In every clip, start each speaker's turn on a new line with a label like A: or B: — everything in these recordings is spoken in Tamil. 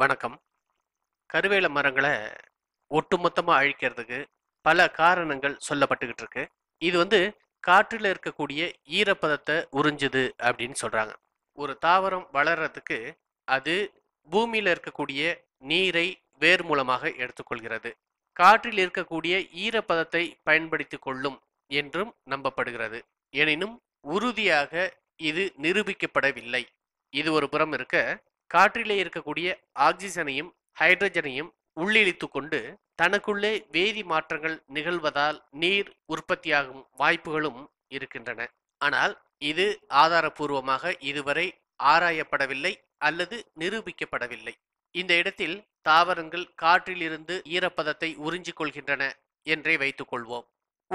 A: வணக்கம் கருவேல மரங்களை ஒட்டுமொத்தமாக அழிக்கிறதுக்கு பல காரணங்கள் சொல்லப்பட்டுக்கிட்டு இருக்கு இது வந்து காற்றில் இருக்கக்கூடிய ஈரப்பதத்தை உறிஞ்சுது அப்படின்னு சொல்கிறாங்க ஒரு தாவரம் வளர்கிறதுக்கு அது பூமியில் இருக்கக்கூடிய நீரை வேர் மூலமாக எடுத்துக்கொள்கிறது காற்றில் இருக்கக்கூடிய ஈரப்பதத்தை பயன்படுத்தி கொள்ளும் என்றும் நம்பப்படுகிறது எனினும் உறுதியாக இது நிரூபிக்கப்படவில்லை இது ஒரு புறம் இருக்க காற்றிலே இருக்கக்கூடிய ஆக்சிஜனையும் ஹைட்ரஜனையும் உள்ளிழித்து கொண்டு தனக்குள்ளே வேதி மாற்றங்கள் நிகழ்வதால் நீர் உற்பத்தியாகும் வாய்ப்புகளும் இருக்கின்றன ஆனால் இது ஆதாரபூர்வமாக இதுவரை ஆராயப்படவில்லை அல்லது நிரூபிக்கப்படவில்லை இந்த இடத்தில் தாவரங்கள் காற்றிலிருந்து ஈரப்பதத்தை உறிஞ்சிக் கொள்கின்றன என்றே வைத்துக்கொள்வோம்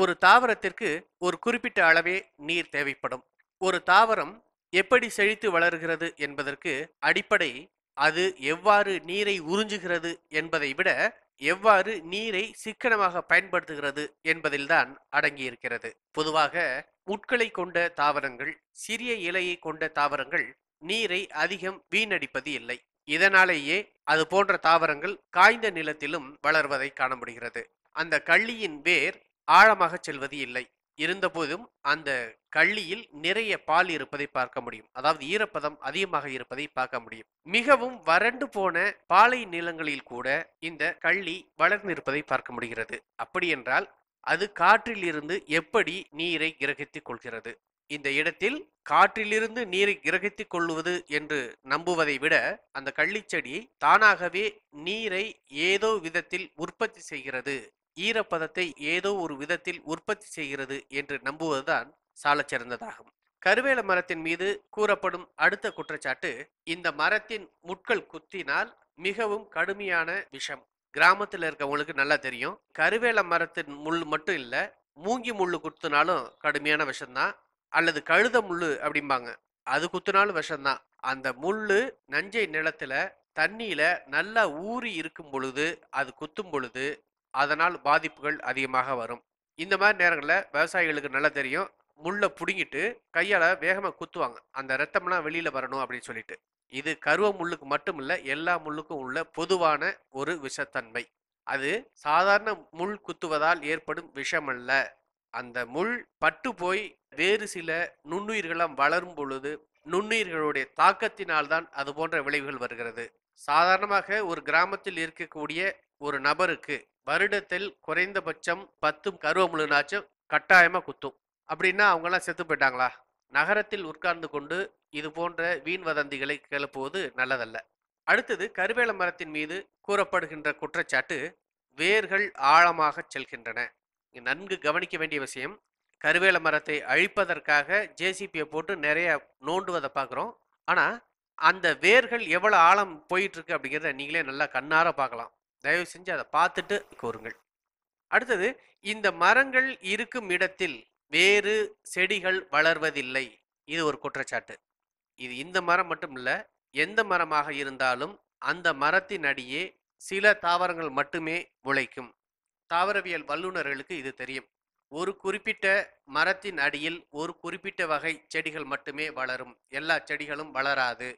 A: ஒரு தாவரத்திற்கு ஒரு குறிப்பிட்ட அளவே நீர் தேவைப்படும் ஒரு தாவரம் எப்படி செழித்து வளர்கிறது என்பதற்கு அடிப்படை அது எவ்வாறு நீரை உறிஞ்சுகிறது என்பதை விட எவ்வாறு நீரை சிக்கனமாக பயன்படுத்துகிறது என்பதில்தான் அடங்கியிருக்கிறது பொதுவாக உட்களை கொண்ட தாவரங்கள் சிறிய இலையை கொண்ட தாவரங்கள் நீரை அதிகம் வீணடிப்பது இல்லை இதனாலேயே அது போன்ற தாவரங்கள் காய்ந்த நிலத்திலும் வளர்வதை காண முடிகிறது அந்த கள்ளியின் வேர் ஆழமாக செல்வது இல்லை இருந்தபோதும் அந்த கள்ளியில் நிறைய பால் இருப்பதை பார்க்க முடியும் அதாவது ஈரப்பதம் அதிகமாக இருப்பதை பார்க்க முடியும் மிகவும் வறண்டு போன பாலை நிலங்களில் கூட இந்த கள்ளி வளர்ந்திருப்பதை பார்க்க முடிகிறது அப்படி என்றால் அது காற்றிலிருந்து எப்படி நீரை கிரகித்துக் கொள்கிறது இந்த இடத்தில் காற்றிலிருந்து நீரை கிரகித்துக் கொள்வது என்று நம்புவதை விட அந்த கள்ளிச்செடி தானாகவே நீரை ஏதோ விதத்தில் உற்பத்தி செய்கிறது ஈரப்பதத்தை ஏதோ ஒரு விதத்தில் உற்பத்தி செய்கிறது என்று நம்புவதுதான் சால சிறந்ததாகும் கருவேல மரத்தின் மீது கூறப்படும் அடுத்த குற்றச்சாட்டு இந்த மரத்தின் முட்கள் குத்தினால் மிகவும் கடுமையான விஷம் கிராமத்தில் இருக்கவங்களுக்கு நல்லா தெரியும் கருவேல மரத்தின் முள் மட்டும் இல்லை மூங்கி முள் குத்துனாலும் கடுமையான விஷம்தான் அல்லது கழுத முள் அப்படிம்பாங்க அது குத்துனாலும் விஷம்தான் அந்த முள் நஞ்சை நிலத்துல தண்ணியில நல்லா ஊறி இருக்கும் பொழுது அது குத்தும் பொழுது அதனால் பாதிப்புகள் அதிகமாக வரும் இந்த மாதிரி நேரங்களில் விவசாயிகளுக்கு நல்லா தெரியும் முள்ளை பிடுங்கிட்டு கையால் வேகமாக குத்துவாங்க அந்த ரத்தம்லாம் வெளியில் வரணும் அப்படின்னு சொல்லிட்டு இது கருவ முள்ளுக்கு மட்டும் இல்லை எல்லா முள்ளுக்கும் உள்ள பொதுவான ஒரு விஷத்தன்மை அது சாதாரண முள் குத்துவதால் ஏற்படும் விஷம் அல்ல அந்த முள் பட்டு போய் வேறு சில நுண்ணுயிர்களாம் வளரும் பொழுது நுண்ணுயிர்களுடைய தாக்கத்தினால்தான் அது போன்ற விளைவுகள் வருகிறது சாதாரணமாக ஒரு கிராமத்தில் இருக்கக்கூடிய ஒரு நபருக்கு வருடத்தில் குறைந்தபட்சம் பத்து கருவமுழுனாச்சும் கட்டாயமா குத்தும் அப்படின்னா அவங்கெல்லாம் செத்து போயிட்டாங்களா நகரத்தில் உட்கார்ந்து கொண்டு இது போன்ற வீண் வதந்திகளை கிளப்புவது நல்லதல்ல அடுத்தது கருவேல மரத்தின் மீது கூறப்படுகின்ற குற்றச்சாட்டு வேர்கள் ஆழமாக செல்கின்றன நன்கு கவனிக்க வேண்டிய விஷயம் கருவேல மரத்தை அழிப்பதற்காக ஜேசிபியை போட்டு நிறைய நோண்டுவதை பார்க்குறோம் ஆனால் அந்த வேர்கள் எவ்வளோ ஆழம் போயிட்டுருக்கு அப்படிங்கிறத நீங்களே நல்லா கண்ணார பார்க்கலாம் தயவு செஞ்சு அதை பார்த்துட்டு கூறுங்கள் அடுத்தது இந்த மரங்கள் இருக்கும் இடத்தில் வேறு செடிகள் வளர்வதில்லை இது ஒரு குற்றச்சாட்டு இது இந்த மரம் மட்டும் இல்லை எந்த மரமாக இருந்தாலும் அந்த மரத்தின் அடியே சில தாவரங்கள் மட்டுமே உழைக்கும் தாவரவியல் வல்லுநர்களுக்கு இது தெரியும் ஒரு குறிப்பிட்ட மரத்தின் அடியில் ஒரு குறிப்பிட்ட வகை செடிகள் மட்டுமே வளரும் எல்லா செடிகளும் வளராது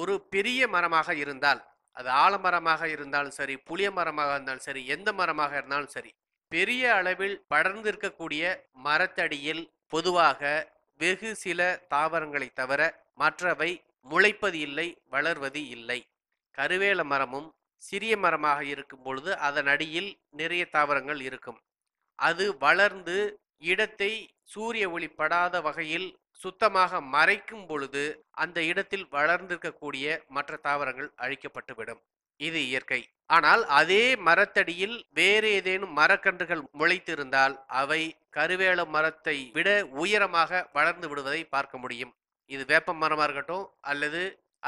A: ஒரு பெரிய மரமாக இருந்தால் அது ஆலமரமாக இருந்தாலும் சரி புளிய மரமாக இருந்தாலும் சரி எந்த மரமாக இருந்தாலும் சரி பெரிய அளவில் படர்ந்திருக்கக்கூடிய மரத்தடியில் பொதுவாக வெகு சில தாவரங்களை தவிர மற்றவை முளைப்பது இல்லை வளர்வது இல்லை கருவேல மரமும் சிறிய மரமாக இருக்கும் பொழுது அதன் அடியில் நிறைய தாவரங்கள் இருக்கும் அது வளர்ந்து இடத்தை சூரிய ஒளி படாத வகையில் சுத்தமாக மறைக்கும் பொழுது அந்த இடத்தில் வளர்ந்திருக்கக்கூடிய மற்ற தாவரங்கள் அழிக்கப்பட்டுவிடும் இது இயற்கை ஆனால் அதே மரத்தடியில் வேறு ஏதேனும் மரக்கன்றுகள் முளைத்திருந்தால் அவை கருவேல மரத்தை விட உயரமாக வளர்ந்து விடுவதை பார்க்க முடியும் இது வேப்ப மரமாக இருக்கட்டும் அல்லது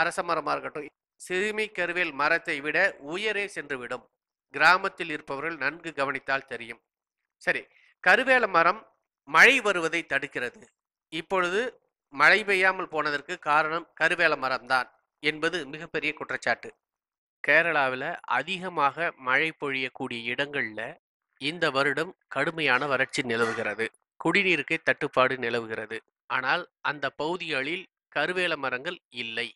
A: அரச மரமா இருக்கட்டும் சிறுமி கருவேல் மரத்தை விட உயரே சென்றுவிடும் கிராமத்தில் இருப்பவர்கள் நன்கு கவனித்தால் தெரியும் சரி கருவேல மரம் மழை வருவதை தடுக்கிறது இப்பொழுது மழை பெய்யாமல் போனதற்கு காரணம் கருவேல மரம்தான் என்பது மிகப்பெரிய குற்றச்சாட்டு கேரளாவில் அதிகமாக மழை பொழியக்கூடிய இடங்களில் இந்த வருடம் கடுமையான வறட்சி நிலவுகிறது குடிநீருக்கு தட்டுப்பாடு நிலவுகிறது ஆனால் அந்த பகுதிகளில் கருவேல மரங்கள் இல்லை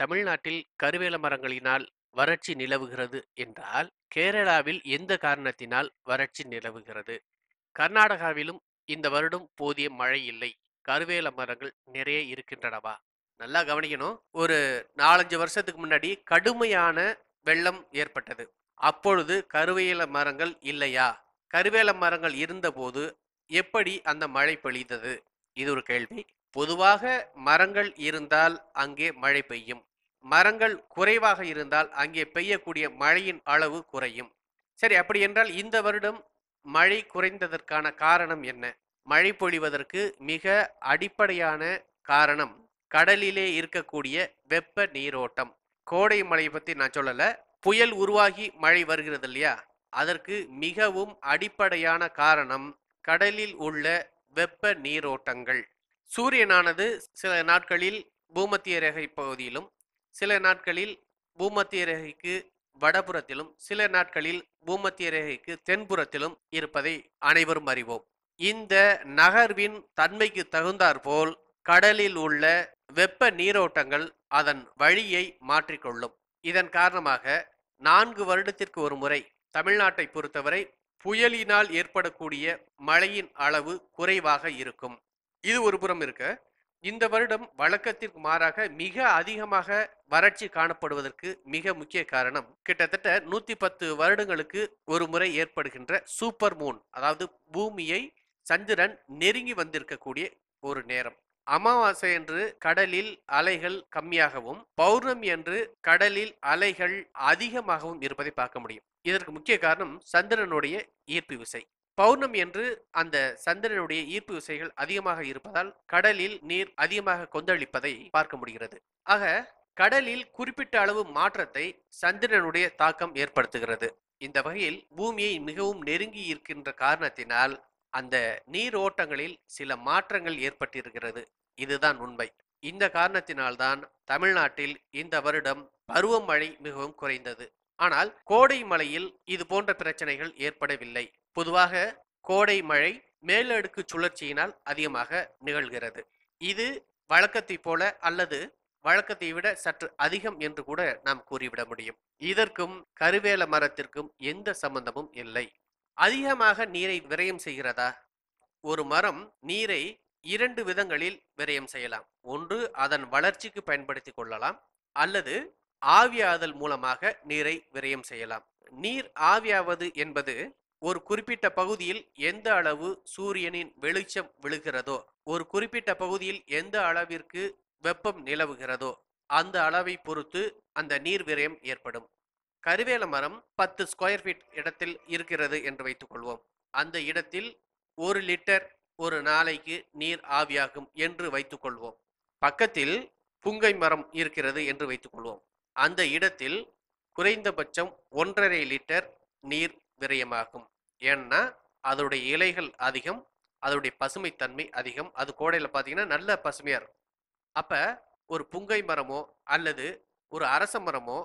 A: தமிழ்நாட்டில் கருவேல மரங்களினால் வறட்சி நிலவுகிறது என்றால் கேரளாவில் எந்த காரணத்தினால் வறட்சி நிலவுகிறது கர்நாடகாவிலும் இந்த வருடம் போதிய மழை இல்லை கருவேல மரங்கள் நிறைய இருக்கின்றனவா நல்லா கவனிக்கணும் ஒரு நாலஞ்சு வருஷத்துக்கு முன்னாடி கடுமையான வெள்ளம் ஏற்பட்டது அப்பொழுது கருவேல மரங்கள் இல்லையா கருவேல மரங்கள் இருந்தபோது எப்படி அந்த மழை பொழிந்தது இது ஒரு கேள்வி பொதுவாக மரங்கள் இருந்தால் அங்கே மழை பெய்யும் மரங்கள் குறைவாக இருந்தால் அங்கே பெய்யக்கூடிய மழையின் அளவு குறையும் சரி அப்படி என்றால் இந்த வருடம் மழை குறைந்ததற்கான காரணம் என்ன மழை பொழிவதற்கு மிக அடிப்படையான காரணம் கடலிலே இருக்கக்கூடிய வெப்ப நீரோட்டம் கோடை மழை பற்றி நான் சொல்லலை புயல் உருவாகி மழை வருகிறது இல்லையா அதற்கு மிகவும் அடிப்படையான காரணம் கடலில் உள்ள வெப்ப நீரோட்டங்கள் சூரியனானது சில நாட்களில் பூமத்திய ரேகை பகுதியிலும் சில நாட்களில் பூமத்திய ரேகைக்கு வடபுறத்திலும் சில நாட்களில் பூமத்திய ரேகைக்கு தென்புறத்திலும் இருப்பதை அனைவரும் அறிவோம் இந்த நகர்வின் தன்மைக்கு தகுந்தாற்போல் கடலில் உள்ள வெப்ப நீரோட்டங்கள் அதன் வழியை மாற்றிக்கொள்ளும் இதன் காரணமாக நான்கு வருடத்திற்கு ஒரு முறை தமிழ்நாட்டை பொறுத்தவரை புயலினால் ஏற்படக்கூடிய மழையின் அளவு குறைவாக இருக்கும் இது ஒரு புறம் இருக்க இந்த வருடம் வழக்கத்திற்கு மாறாக மிக அதிகமாக வறட்சி காணப்படுவதற்கு மிக முக்கிய காரணம் கிட்டத்தட்ட நூத்தி பத்து வருடங்களுக்கு ஒரு முறை ஏற்படுகின்ற சூப்பர் மூன் அதாவது பூமியை சந்திரன் நெருங்கி வந்திருக்கக்கூடிய ஒரு நேரம் அமாவாசை என்று கடலில் அலைகள் கம்மியாகவும் பௌர்ணமி என்று கடலில் அலைகள் அதிகமாகவும் இருப்பதை பார்க்க முடியும் இதற்கு முக்கிய காரணம் சந்திரனுடைய ஈர்ப்பு விசை பௌர்ணமி என்று அந்த சந்திரனுடைய ஈர்ப்பு விசைகள் அதிகமாக இருப்பதால் கடலில் நீர் அதிகமாக கொந்தளிப்பதை பார்க்க முடிகிறது ஆக கடலில் குறிப்பிட்ட அளவு மாற்றத்தை சந்திரனுடைய தாக்கம் ஏற்படுத்துகிறது இந்த வகையில் பூமியை மிகவும் நெருங்கி இருக்கின்ற காரணத்தினால் அந்த நீர் ஓட்டங்களில் சில மாற்றங்கள் ஏற்பட்டிருக்கிறது இதுதான் உண்மை இந்த காரணத்தினால்தான் தமிழ்நாட்டில் இந்த வருடம் பருவமழை மிகவும் குறைந்தது ஆனால் கோடை மழையில் இது போன்ற பிரச்சனைகள் ஏற்படவில்லை பொதுவாக கோடை மழை மேலடுக்கு சுழற்சியினால் அதிகமாக நிகழ்கிறது இது வழக்கத்தை போல அல்லது வழக்கத்தை விட சற்று அதிகம் என்று கூட நாம் கூறிவிட முடியும் இதற்கும் கருவேல மரத்திற்கும் எந்த சம்பந்தமும் இல்லை அதிகமாக நீரை விரயம் செய்கிறதா ஒரு மரம் நீரை இரண்டு விதங்களில் விரயம் செய்யலாம் ஒன்று அதன் வளர்ச்சிக்கு பயன்படுத்தி கொள்ளலாம் அல்லது ஆவியாதல் மூலமாக நீரை விரயம் செய்யலாம் நீர் ஆவியாவது என்பது ஒரு குறிப்பிட்ட பகுதியில் எந்த அளவு சூரியனின் வெளிச்சம் விழுகிறதோ ஒரு குறிப்பிட்ட பகுதியில் எந்த அளவிற்கு வெப்பம் நிலவுகிறதோ அந்த அளவை பொறுத்து அந்த நீர் விரயம் ஏற்படும் கருவேல மரம் பத்து ஸ்கொயர் ஃபீட் இடத்தில் இருக்கிறது என்று வைத்துக் கொள்வோம் அந்த இடத்தில் ஒரு லிட்டர் ஒரு நாளைக்கு நீர் ஆவியாகும் என்று வைத்துக் கொள்வோம் பக்கத்தில் புங்கை மரம் இருக்கிறது என்று வைத்துக் கொள்வோம் அந்த இடத்தில் குறைந்தபட்சம் ஒன்றரை லிட்டர் நீர் விரயமாகும் ஏன்னா அதோடைய இலைகள் அதிகம் அதோடைய பசுமைத்தன்மை அதிகம் அது கோடையில் பார்த்தீங்கன்னா நல்ல பசுமையாக இருக்கும் அப்போ ஒரு புங்கை மரமோ அல்லது ஒரு அரச மரமோ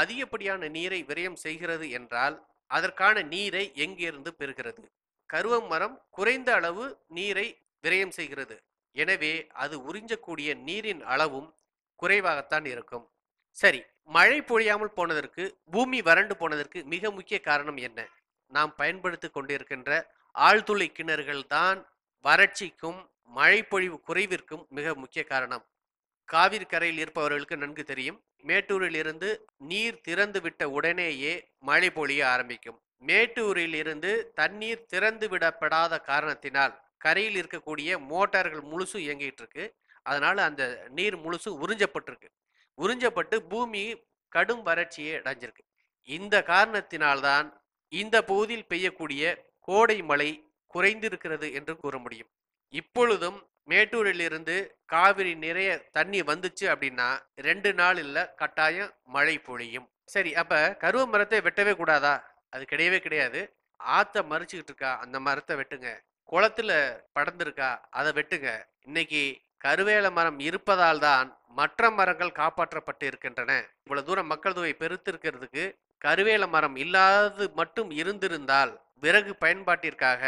A: அதிகப்படியான நீரை விரயம் செய்கிறது என்றால் அதற்கான நீரை எங்கிருந்து பெறுகிறது கருவம் மரம் குறைந்த அளவு நீரை விரயம் செய்கிறது எனவே அது உறிஞ்சக்கூடிய நீரின் அளவும் குறைவாகத்தான் இருக்கும் சரி மழை பொழியாமல் போனதற்கு பூமி வறண்டு போனதற்கு மிக முக்கிய காரணம் என்ன நாம் பயன்படுத்தி கொண்டிருக்கின்ற ஆழ்துளை கிணறுகள் தான் வறட்சிக்கும் மழைப்பொழிவு குறைவிற்கும் மிக முக்கிய காரணம் காவிரி கரையில் இருப்பவர்களுக்கு நன்கு தெரியும் மேட்டூரில் இருந்து நீர் திறந்து விட்ட உடனேயே மழை பொழிய ஆரம்பிக்கும் மேட்டூரில் இருந்து தண்ணீர் திறந்து விடப்படாத காரணத்தினால் கரையில் இருக்கக்கூடிய மோட்டார்கள் முழுசும் இயங்கிட்டு இருக்கு அதனால அந்த நீர் முழுசும் உறிஞ்சப்பட்டிருக்கு உறிஞ்சப்பட்டு பூமி கடும் வறட்சியை அடைஞ்சிருக்கு இந்த காரணத்தினால்தான் இந்த பகுதியில் பெய்யக்கூடிய கோடை மழை குறைந்திருக்கிறது என்று கூற முடியும் இப்பொழுதும் மேட்டூரிலிருந்து காவிரி நிறைய தண்ணி வந்துச்சு அப்படின்னா ரெண்டு நாள் இல்லை கட்டாயம் மழை பொழியும் சரி அப்போ கருவ மரத்தை வெட்டவே கூடாதா அது கிடையவே கிடையாது ஆற்ற மறிச்சுக்கிட்டு இருக்கா அந்த மரத்தை வெட்டுங்க குளத்துல படர்ந்துருக்கா அதை வெட்டுங்க இன்னைக்கு கருவேல மரம் இருப்பதால் தான் மற்ற மரங்கள் காப்பாற்றப்பட்டு இருக்கின்றன இவ்வளவு தூரம் மக்கள் தொகை பெருத்திருக்கிறதுக்கு கருவேல மரம் இல்லாதது மட்டும் இருந்திருந்தால் விறகு பயன்பாட்டிற்காக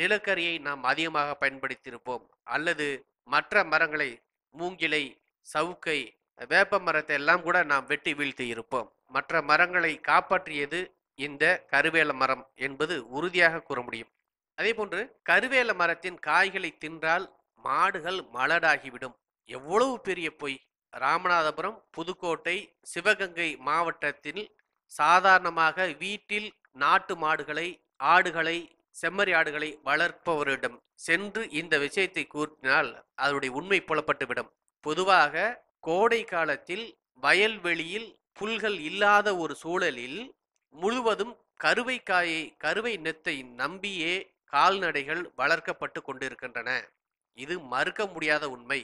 A: நிலக்கரியை நாம் அதிகமாக பயன்படுத்தியிருப்போம் அல்லது மற்ற மரங்களை மூங்கிலை சவுக்கை வேப்ப மரத்தை எல்லாம் கூட நாம் வெட்டி வீழ்த்தி இருப்போம் மற்ற மரங்களை காப்பாற்றியது இந்த கருவேல மரம் என்பது உறுதியாக கூற முடியும் அதே போன்று கருவேல மரத்தின் காய்களை தின்றால் மாடுகள் மலடாகிவிடும் எவ்வளவு பெரிய பொய் ராமநாதபுரம் புதுக்கோட்டை சிவகங்கை மாவட்டத்தில் சாதாரணமாக வீட்டில் நாட்டு மாடுகளை ஆடுகளை செம்மறி ஆடுகளை வளர்ப்பவரிடம் சென்று இந்த விஷயத்தை கூறினால் அதனுடைய உண்மை புலப்பட்டுவிடும் பொதுவாக கோடை காலத்தில் வயல்வெளியில் புல்கள் இல்லாத ஒரு சூழலில் முழுவதும் கருவை காயை கருவை நெத்தை நம்பியே கால்நடைகள் வளர்க்கப்பட்டு கொண்டிருக்கின்றன இது மறுக்க முடியாத உண்மை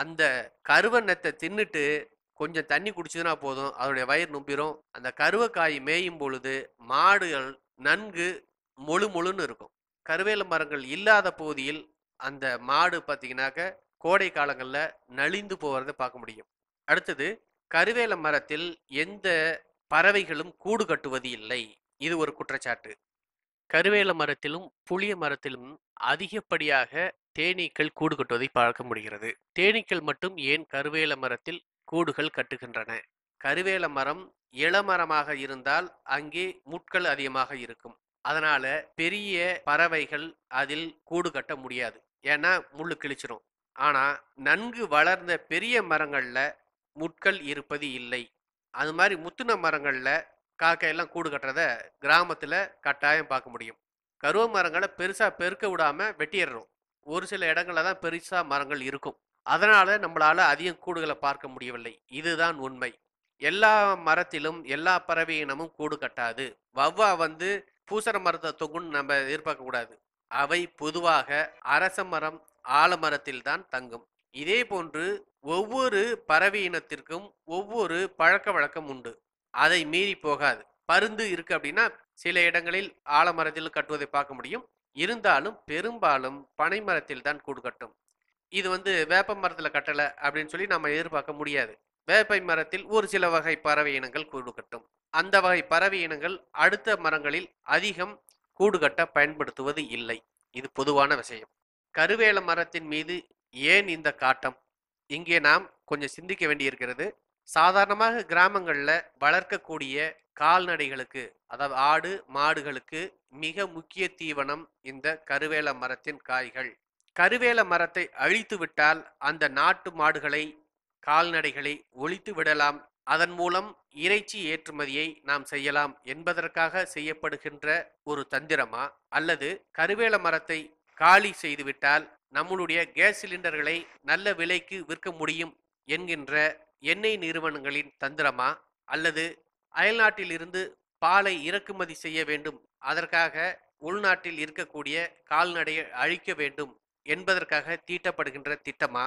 A: அந்த கருவை நெத்தை தின்னுட்டு கொஞ்சம் தண்ணி குடிச்சதுன்னா போதும் அதனுடைய வயிறு நும்பிரும் அந்த கருவக்காய் மேயும் பொழுது மாடுகள் நன்கு முழு முழுன்னு இருக்கும் கருவேல மரங்கள் இல்லாத பகுதியில் அந்த மாடு பார்த்தீங்கன்னாக்க கோடை காலங்களில் நலிந்து போகிறத பார்க்க முடியும் அடுத்தது கருவேல மரத்தில் எந்த பறவைகளும் கூடு கட்டுவது இல்லை இது ஒரு குற்றச்சாட்டு கருவேல மரத்திலும் புளிய மரத்திலும் அதிகப்படியாக தேனீக்கள் கூடு கட்டுவதை பார்க்க முடிகிறது தேனீக்கள் மட்டும் ஏன் கருவேல மரத்தில் கூடுகள் கட்டுகின்றன கருவேல மரம் இளமரமாக இருந்தால் அங்கே முட்கள் அதிகமாக இருக்கும் அதனால பெரிய பறவைகள் அதில் கூடு கட்ட முடியாது ஏன்னா முள்ளு கிழிச்சிரும் ஆனா நன்கு வளர்ந்த பெரிய மரங்கள்ல முட்கள் இருப்பது இல்லை அது மாதிரி முத்துன மரங்கள்ல காக்கையெல்லாம் கூடு கட்டுறத கிராமத்துல கட்டாயம் பார்க்க முடியும் கருவ மரங்களை பெருசா பெருக்க விடாம வெட்டிடுறோம் ஒரு சில இடங்கள்ல தான் பெருசா மரங்கள் இருக்கும் அதனால நம்மளால அதிகம் கூடுகளை பார்க்க முடியவில்லை இதுதான் உண்மை எல்லா மரத்திலும் எல்லா பறவையினமும் கூடு கட்டாது வவ்வா வந்து பூசர மரத்தை தொங்குன்னு நம்ம எதிர்பார்க்கக்கூடாது அவை பொதுவாக அரச மரம் ஆலமரத்தில் தான் தங்கும் இதே போன்று ஒவ்வொரு பறவை இனத்திற்கும் ஒவ்வொரு பழக்க வழக்கம் உண்டு அதை மீறி போகாது பருந்து இருக்கு அப்படின்னா சில இடங்களில் ஆலமரத்தில் கட்டுவதை பார்க்க முடியும் இருந்தாலும் பெரும்பாலும் பனைமரத்தில் தான் கூடு கட்டும் இது வந்து வேப்ப மரத்தில் கட்டலை அப்படின்னு சொல்லி நம்ம எதிர்பார்க்க முடியாது வேப்பை மரத்தில் ஒரு சில வகை பறவை இனங்கள் கூடு கட்டும் அந்த வகை பறவை இனங்கள் அடுத்த மரங்களில் அதிகம் கூடு கட்ட பயன்படுத்துவது இல்லை இது பொதுவான விஷயம் கருவேல மரத்தின் மீது ஏன் இந்த காட்டம் இங்கே நாம் கொஞ்சம் சிந்திக்க வேண்டியிருக்கிறது சாதாரணமாக கிராமங்களில் வளர்க்கக்கூடிய கால்நடைகளுக்கு அதாவது ஆடு மாடுகளுக்கு மிக முக்கிய தீவனம் இந்த கருவேல மரத்தின் காய்கள் கருவேல மரத்தை அழித்து விட்டால் அந்த நாட்டு மாடுகளை கால்நடைகளை ஒழித்து விடலாம் அதன் மூலம் இறைச்சி ஏற்றுமதியை நாம் செய்யலாம் என்பதற்காக செய்யப்படுகின்ற ஒரு தந்திரமா அல்லது கருவேல மரத்தை காலி செய்துவிட்டால் நம்மளுடைய கேஸ் சிலிண்டர்களை நல்ல விலைக்கு விற்க முடியும் என்கின்ற எண்ணெய் நிறுவனங்களின் தந்திரமா அல்லது அயல்நாட்டிலிருந்து பாலை இறக்குமதி செய்ய வேண்டும் அதற்காக உள்நாட்டில் இருக்கக்கூடிய கால்நடையை அழிக்க வேண்டும் என்பதற்காக தீட்டப்படுகின்ற திட்டமா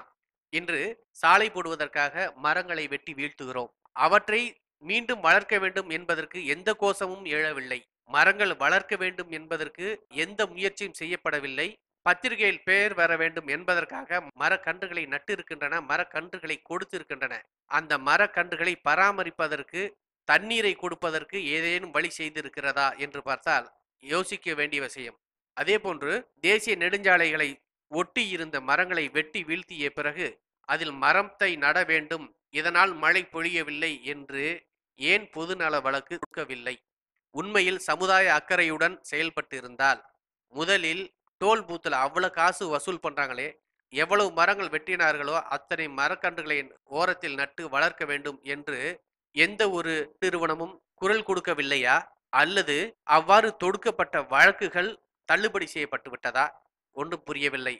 A: இன்று சாலை போடுவதற்காக மரங்களை வெட்டி வீழ்த்துகிறோம் அவற்றை மீண்டும் வளர்க்க வேண்டும் என்பதற்கு எந்த கோஷமும் எழவில்லை மரங்கள் வளர்க்க வேண்டும் என்பதற்கு எந்த முயற்சியும் செய்யப்படவில்லை பத்திரிகையில் பெயர் வர வேண்டும் என்பதற்காக மரக்கன்றுகளை நட்டிருக்கின்றன மரக்கன்றுகளை கொடுத்திருக்கின்றன அந்த மரக்கன்றுகளை பராமரிப்பதற்கு தண்ணீரை கொடுப்பதற்கு ஏதேனும் வழி செய்திருக்கிறதா என்று பார்த்தால் யோசிக்க வேண்டிய விஷயம் அதே போன்று தேசிய நெடுஞ்சாலைகளை ஒட்டி இருந்த மரங்களை வெட்டி வீழ்த்திய பிறகு அதில் மரத்தை நட வேண்டும் இதனால் மழை பொழியவில்லை என்று ஏன் பொதுநல வழக்கு கொடுக்கவில்லை உண்மையில் சமுதாய அக்கறையுடன் செயல்பட்டு இருந்தால் முதலில் டோல் பூத்தில் அவ்வளவு காசு வசூல் பண்றாங்களே எவ்வளவு மரங்கள் வெட்டினார்களோ அத்தனை மரக்கன்றுகளை ஓரத்தில் நட்டு வளர்க்க வேண்டும் என்று எந்த ஒரு நிறுவனமும் குரல் கொடுக்கவில்லையா அல்லது அவ்வாறு தொடுக்கப்பட்ட வழக்குகள் தள்ளுபடி செய்யப்பட்டு விட்டதா ஒன்றும் புரியவில்லை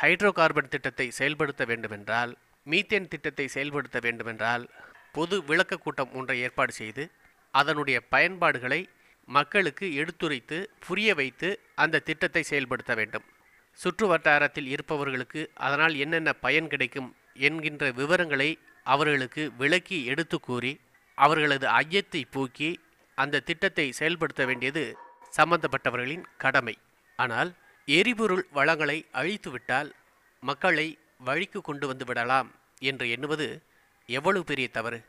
A: ஹைட்ரோ கார்பன் திட்டத்தை செயல்படுத்த வேண்டுமென்றால் மீத்தேன் திட்டத்தை செயல்படுத்த வேண்டுமென்றால் பொது விளக்க கூட்டம் ஒன்றை ஏற்பாடு செய்து அதனுடைய பயன்பாடுகளை மக்களுக்கு எடுத்துரைத்து புரிய வைத்து அந்த திட்டத்தை செயல்படுத்த வேண்டும் சுற்று வட்டாரத்தில் இருப்பவர்களுக்கு அதனால் என்னென்ன பயன் கிடைக்கும் என்கின்ற விவரங்களை அவர்களுக்கு விளக்கி எடுத்து கூறி அவர்களது ஐயத்தை போக்கி அந்த திட்டத்தை செயல்படுத்த வேண்டியது சம்பந்தப்பட்டவர்களின் கடமை ஆனால் எரிபொருள் வளங்களை அழித்துவிட்டால் மக்களை வழிக்கு கொண்டு வந்து விடலாம் என்று எண்ணுவது எவ்வளவு பெரிய தவறு